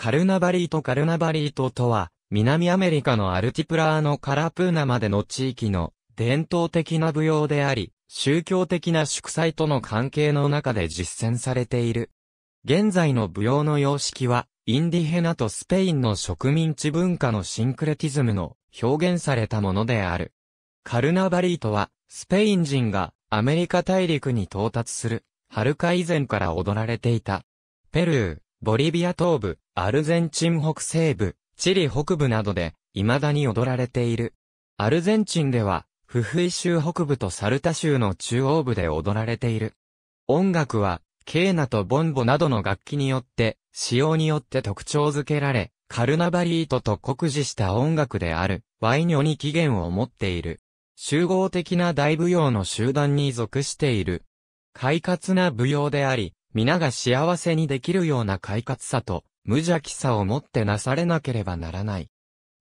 カルナバリートカルナバリートとは、南アメリカのアルティプラーのカラプーナまでの地域の伝統的な舞踊であり、宗教的な祝祭との関係の中で実践されている。現在の舞踊の様式は、インディヘナとスペインの植民地文化のシンクレティズムの表現されたものである。カルナバリートは、スペイン人がアメリカ大陸に到達する、遥か以前から踊られていた。ペルー、ボリビア東部、アルゼンチン北西部、チリ北部などで、未だに踊られている。アルゼンチンでは、フフイ州北部とサルタ州の中央部で踊られている。音楽は、ケーナとボンボなどの楽器によって、使用によって特徴づけられ、カルナバリートと酷似した音楽である、ワイニョに起源を持っている。集合的な大舞踊の集団に属している。快活な舞踊であり、皆が幸せにできるような快活さと、無邪気さを持ってなされなければならない。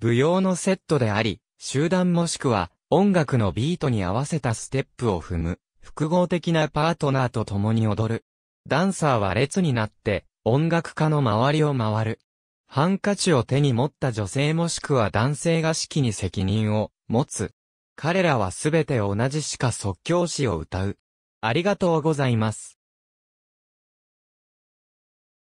舞踊のセットであり、集団もしくは、音楽のビートに合わせたステップを踏む、複合的なパートナーと共に踊る。ダンサーは列になって、音楽家の周りを回る。ハンカチを手に持った女性もしくは男性が式に責任を持つ。彼らはすべて同じしか即興詩を歌う。ありがとうございます。